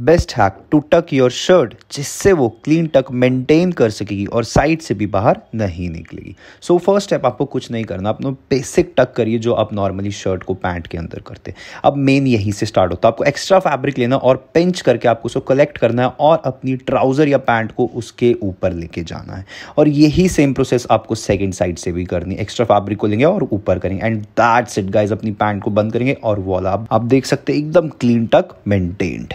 best hack to tuck your shirt जिससे वो clean टक मेंटेन कर सकेगी और साइड से भी बाहर नहीं निकलेगी सो फर्स्ट स्टेप आपको कुछ नहीं करना आप बेसिक टक करिए जो आप नॉर्मली शर्ट को पैंट के अंदर करते अब मेन यहीं से स्टार्ट होता है आपको एक्स्ट्रा फैब्रिक लेना और पेंच करके आपको उसको कलेक्ट करना है और अपनी ट्राउज़र या पैंट को उसके ऊपर लेके जाना है और यही सेम प्रोसेस आपको सेकेंड साइड से भी करनी एक्स्ट्रा फैब्रिक को लेंगे और ऊपर करेंगे एंड दैट्स इट गाइज अपनी पैंट को बंद करेंगे और वॉल आप देख सकते एकदम क्लीन टक मेंटेन्ड